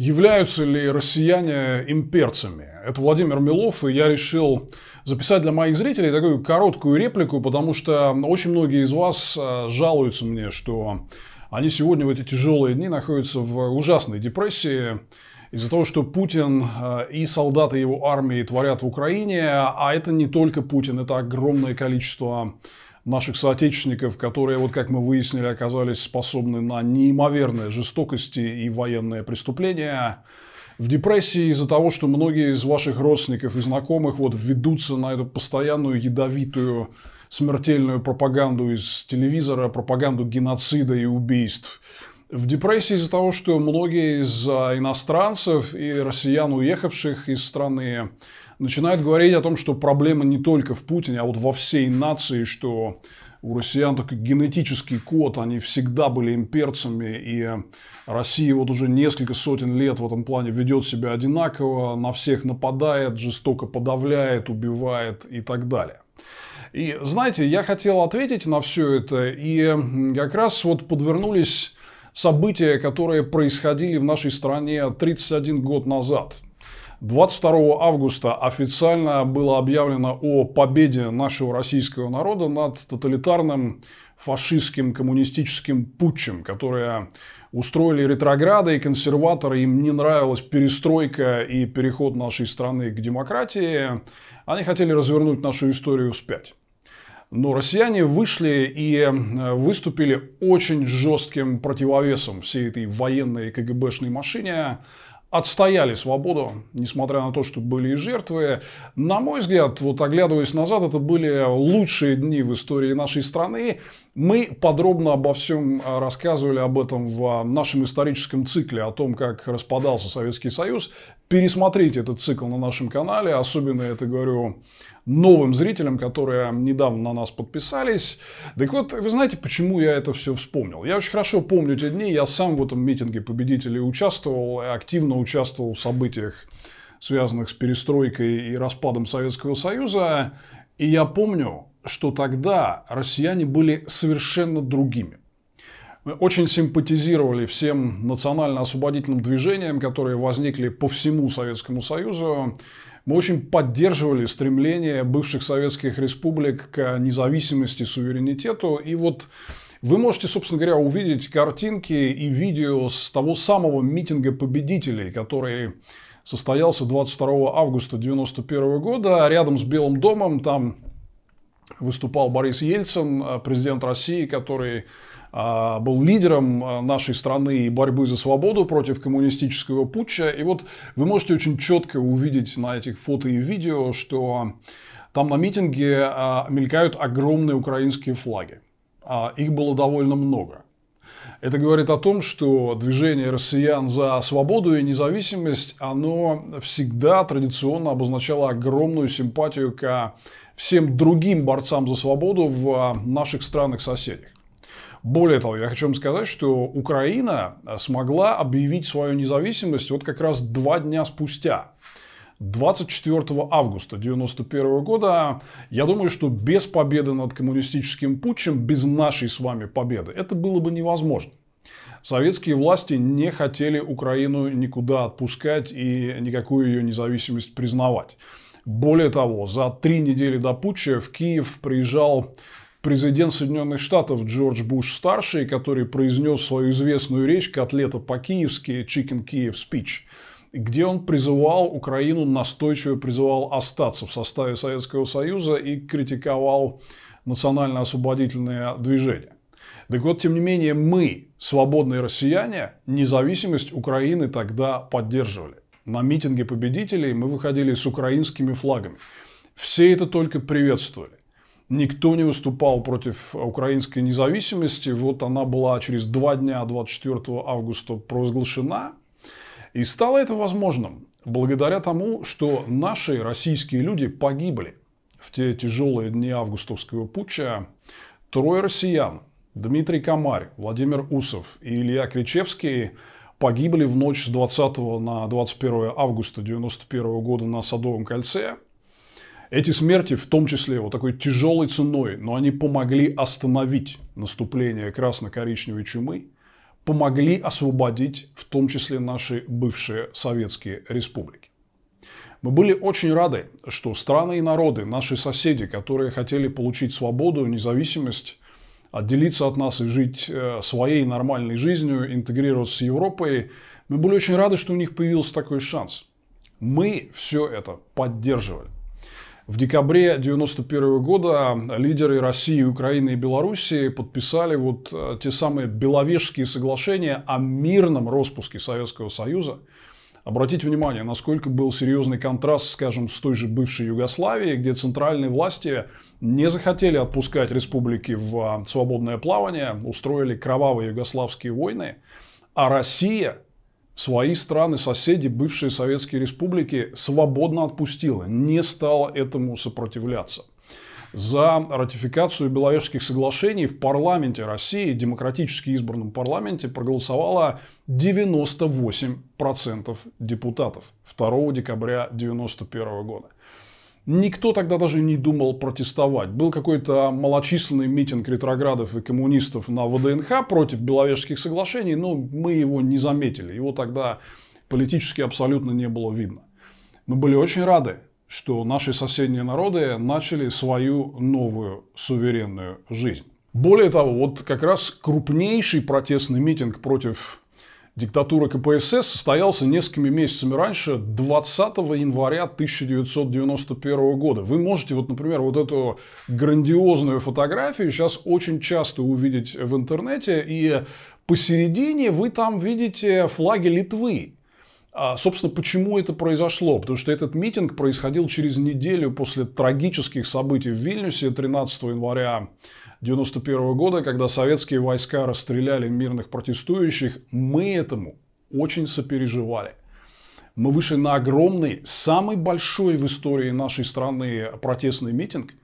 Являются ли россияне имперцами? Это Владимир Милов, и я решил записать для моих зрителей такую короткую реплику, потому что очень многие из вас э, жалуются мне, что они сегодня в эти тяжелые дни находятся в ужасной депрессии из-за того, что Путин э, и солдаты его армии творят в Украине, а это не только Путин, это огромное количество наших соотечественников, которые, вот как мы выяснили, оказались способны на неимоверные жестокости и военные преступления. В депрессии из-за того, что многие из ваших родственников и знакомых вот ведутся на эту постоянную ядовитую смертельную пропаганду из телевизора, пропаганду геноцида и убийств. В депрессии из-за того, что многие из иностранцев и россиян, уехавших из страны, начинают говорить о том, что проблема не только в Путине, а вот во всей нации, что у россиян такой генетический код, они всегда были имперцами, и Россия вот уже несколько сотен лет в этом плане ведет себя одинаково, на всех нападает, жестоко подавляет, убивает и так далее. И знаете, я хотел ответить на все это, и как раз вот подвернулись события, которые происходили в нашей стране 31 год назад – 22 августа официально было объявлено о победе нашего российского народа над тоталитарным фашистским коммунистическим путчем, которое устроили ретрограды и консерваторы, им не нравилась перестройка и переход нашей страны к демократии, они хотели развернуть нашу историю вспять. Но россияне вышли и э, выступили очень жестким противовесом всей этой военной КГБшной машине, отстояли свободу, несмотря на то, что были и жертвы. На мой взгляд, вот оглядываясь назад, это были лучшие дни в истории нашей страны. Мы подробно обо всем э, рассказывали об этом в э, нашем историческом цикле, о том, как распадался Советский Союз. Пересмотрите этот цикл на нашем канале, особенно это говорю новым зрителям, которые недавно на нас подписались. Так вот, вы знаете, почему я это все вспомнил? Я очень хорошо помню те дни, я сам в этом митинге победителей участвовал, активно участвовал в событиях, связанных с перестройкой и распадом Советского Союза. И я помню, что тогда россияне были совершенно другими. Мы очень симпатизировали всем национально-освободительным движениям, которые возникли по всему Советскому Союзу. Мы очень поддерживали стремление бывших советских республик к независимости, суверенитету. И вот вы можете, собственно говоря, увидеть картинки и видео с того самого митинга победителей, который состоялся 22 августа 1991 года рядом с Белым домом. Там выступал Борис Ельцин, э, президент России, который э, был лидером э, нашей страны и борьбы за свободу против коммунистического путча. И вот вы можете очень четко увидеть на этих фото и видео, что там на митинге мелькают огромные украинские флаги. А, их было довольно много. Это говорит о том, что движение россиян за свободу и независимость, оно всегда традиционно обозначало огромную симпатию к всем другим борцам за свободу в а, наших странах-соседях. Более того, я хочу вам сказать, что Украина а, смогла объявить свою независимость вот как раз два дня спустя. 24 августа 1991 года, я думаю, что без победы над коммунистическим путчем, без нашей с вами победы, это было бы невозможно. Советские власти не хотели Украину никуда отпускать и никакую ее независимость признавать. Более того, за три недели до путча в Киев приезжал президент Соединенных Штатов Джордж Буш-старший, который произнес свою известную речь «Котлета по-киевски» «Chicken Kiev Speech», где он призывал Украину, настойчиво призывал остаться в составе Советского Союза и критиковал национально-освободительное движение. Так вот, тем не менее, мы, свободные россияне, независимость Украины тогда поддерживали. На митинге победителей мы выходили с украинскими флагами. Все это только приветствовали. Никто не выступал против украинской независимости. Вот она была через два дня, 24 августа, провозглашена. И стало это возможным благодаря тому, что наши российские люди погибли. В те тяжелые дни августовского путча трое россиян – Дмитрий Комарь, Владимир Усов и Илья Кричевский – погибли в ночь с 20 на 21 августа 1991 года на Садовом кольце. Эти смерти, в том числе вот такой тяжелой ценой, но они помогли остановить наступление красно-коричневой чумы, помогли освободить в том числе наши бывшие советские республики. Мы были очень рады, что страны и народы, наши соседи, которые хотели получить свободу, независимость, отделиться от нас и жить э, своей нормальной жизнью, интегрироваться с Европой. Мы были очень рады, что у них появился такой шанс. Мы все это поддерживали. В декабре 1991 года лидеры России, Украины и Белоруссии подписали вот э, те самые Беловежские соглашения о мирном распуске Советского Союза – Обратите внимание, насколько был серьезный контраст, скажем, с той же бывшей Югославией, где центральные власти не захотели отпускать республики в а, свободное плавание, устроили кровавые югославские войны, а Россия свои страны, соседи, бывшие советские республики свободно отпустила, не стала этому сопротивляться за ратификацию Беловежских соглашений в парламенте России, демократически избранном парламенте, проголосовало 98% депутатов 2 декабря 1991 года. Никто тогда даже не думал протестовать. Был какой-то малочисленный митинг ретроградов и коммунистов на ВДНХ против Беловежских соглашений, но мы его не заметили. Его тогда политически абсолютно не было видно. Мы были очень рады что наши соседние народы начали свою новую суверенную жизнь. Более того, вот как раз крупнейший протестный митинг против диктатуры КПСС состоялся несколькими месяцами раньше, 20 января 1991 года. Вы можете, вот, например, вот эту грандиозную фотографию сейчас очень часто увидеть в интернете, и посередине вы там видите флаги Литвы. А, собственно, почему это произошло? Потому что этот митинг происходил через неделю после трагических событий в Вильнюсе 13 января 1991 года, когда советские войска расстреляли мирных протестующих. Мы этому очень сопереживали. Мы вышли на огромный, самый большой в истории нашей страны протестный митинг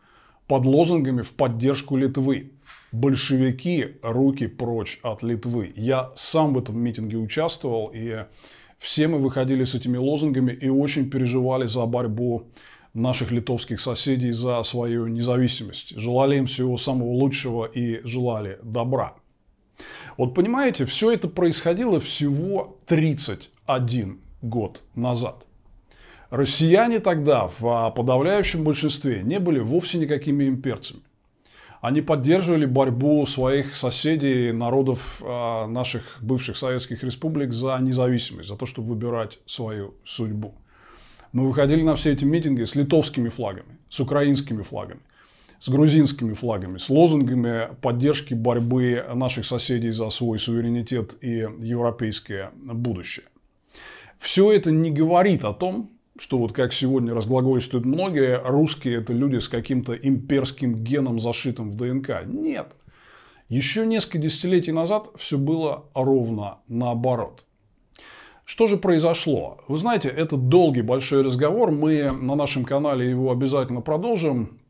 под лозунгами в поддержку Литвы. Большевики, руки прочь от Литвы. Я сам в этом митинге участвовал и все мы выходили с этими лозунгами и очень переживали за борьбу наших литовских соседей за свою независимость. Желали им всего самого лучшего и желали добра. Вот понимаете, все это происходило всего 31 год назад. Россияне тогда в подавляющем большинстве не были вовсе никакими имперцами. Они поддерживали борьбу своих соседей, народов а, наших бывших советских республик за независимость, за то, чтобы выбирать свою судьбу. Мы выходили на все эти митинги с литовскими флагами, с украинскими флагами, с грузинскими флагами, с лозунгами поддержки борьбы наших соседей за свой суверенитет и европейское будущее. Все это не говорит о том, что вот как сегодня разглагольствуют многие, русские это люди с каким-то имперским геном, зашитым в ДНК. Нет. Еще несколько десятилетий назад все было ровно наоборот. Что же произошло? Вы знаете, это долгий большой разговор. Мы на нашем канале его обязательно продолжим.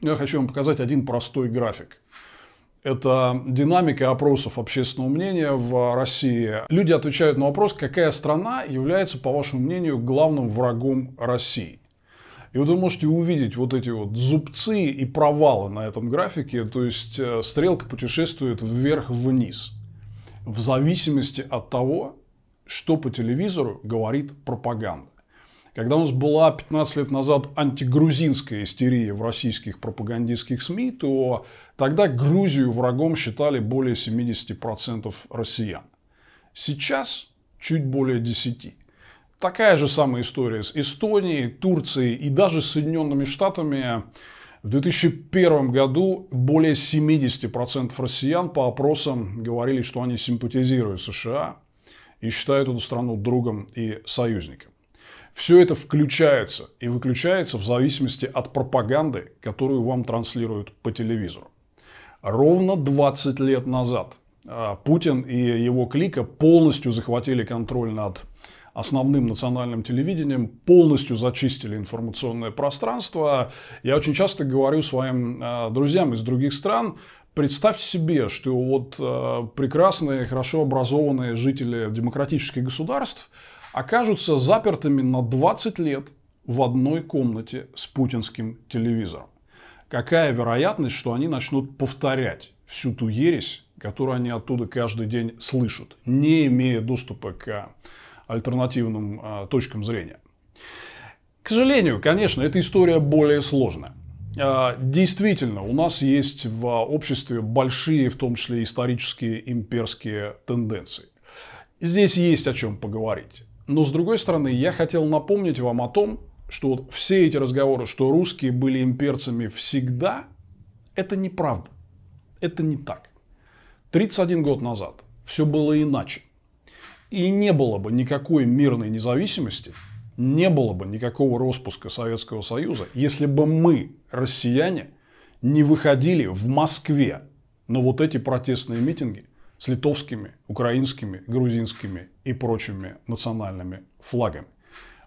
Я хочу вам показать один простой график. Это динамика опросов общественного мнения в России. Люди отвечают на вопрос, какая страна является, по вашему мнению, главным врагом России. И вот вы можете увидеть вот эти вот зубцы и провалы на этом графике. То есть э, стрелка путешествует вверх-вниз. В зависимости от того, что по телевизору говорит пропаганда. Когда у нас была 15 лет назад антигрузинская истерия в российских пропагандистских СМИ, то тогда Грузию врагом считали более 70% россиян. Сейчас чуть более 10. Такая же самая история с Эстонией, Турцией и даже Соединенными Штатами. В 2001 году более 70% россиян по опросам говорили, что они симпатизируют США и считают эту страну другом и союзником. Все это включается и выключается в зависимости от пропаганды, которую вам транслируют по телевизору. Ровно 20 лет назад а, Путин и его клика полностью захватили контроль над основным национальным телевидением, полностью зачистили информационное пространство. Я очень часто говорю своим а, друзьям из других стран, Представьте себе, что вот а, прекрасные, хорошо образованные жители демократических государств окажутся запертыми на 20 лет в одной комнате с путинским телевизором? Какая вероятность, что они начнут повторять всю ту ересь, которую они оттуда каждый день слышат, не имея доступа к альтернативным э, точкам зрения? К сожалению, конечно, эта история более сложная. А, действительно, у нас есть в обществе большие, в том числе исторические имперские тенденции. Здесь есть о чем поговорить. Но с другой стороны, я хотел напомнить вам о том, что вот все эти разговоры, что русские были имперцами всегда, это неправда. Это не так. 31 год назад все было иначе. И не было бы никакой мирной независимости, не было бы никакого распуска Советского Союза, если бы мы, россияне, не выходили в Москве на вот эти протестные митинги с литовскими, украинскими, грузинскими и прочими национальными флагами.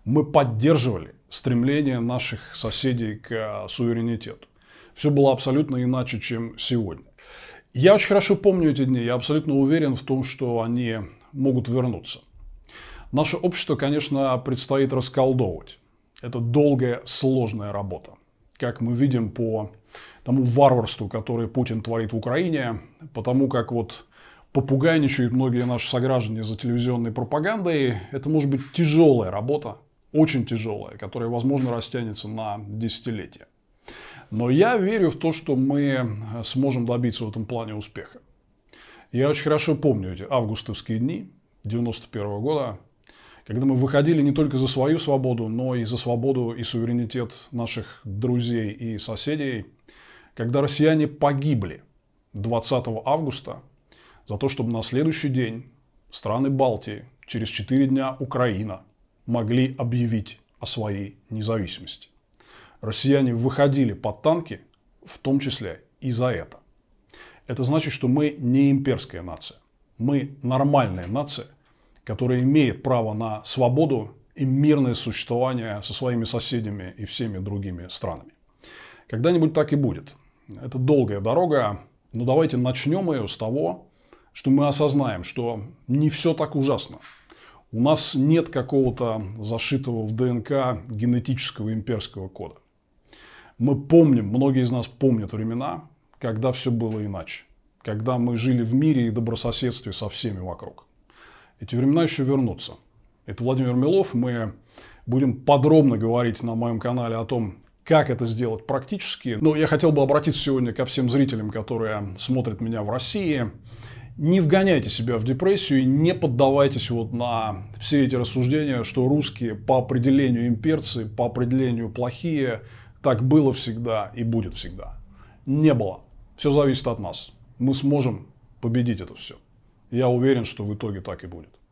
Мы поддерживали стремление наших соседей к э, суверенитету. Все было абсолютно иначе, чем сегодня. Я очень хорошо помню эти дни, я абсолютно уверен в том, что они могут вернуться. Наше общество, конечно, предстоит расколдовывать. Это долгая, сложная работа. Как мы видим по тому варварству, которое Путин творит в Украине, потому как вот попугайничают многие наши сограждане за телевизионной пропагандой. Это может быть тяжелая работа, очень тяжелая, которая, возможно, растянется на десятилетия. Но я верю в то, что мы э, сможем добиться в этом плане успеха. Я очень хорошо помню эти августовские дни 91 года, когда мы выходили не только за свою свободу, но и за свободу и суверенитет наших друзей и соседей, когда россияне погибли 20 августа – за то, чтобы на следующий день страны Балтии, через 4 дня Украина, могли объявить о своей независимости. Россияне выходили под танки, в том числе и за это. Это значит, что мы не имперская нация. Мы нормальная нация, которая имеет право на свободу и мирное существование со своими соседями и всеми другими странами. Когда-нибудь так и будет. Это долгая дорога, но давайте начнем ее с того, что мы осознаем, что не все так ужасно. У нас нет какого-то зашитого в ДНК генетического имперского кода. Мы помним, многие из нас помнят времена, когда все было иначе. Когда мы жили в мире и добрососедстве со всеми вокруг. Эти времена еще вернутся. Это Владимир Милов. Мы будем подробно говорить на моем канале о том, как это сделать практически. Но я хотел бы обратиться сегодня ко всем зрителям, которые смотрят меня в России не вгоняйте себя в депрессию и не поддавайтесь вот на все эти рассуждения, что русские по определению имперцы, по определению плохие. Так было всегда и будет всегда. Не было. Все зависит от нас. Мы сможем победить это все. Я уверен, что в итоге так и будет.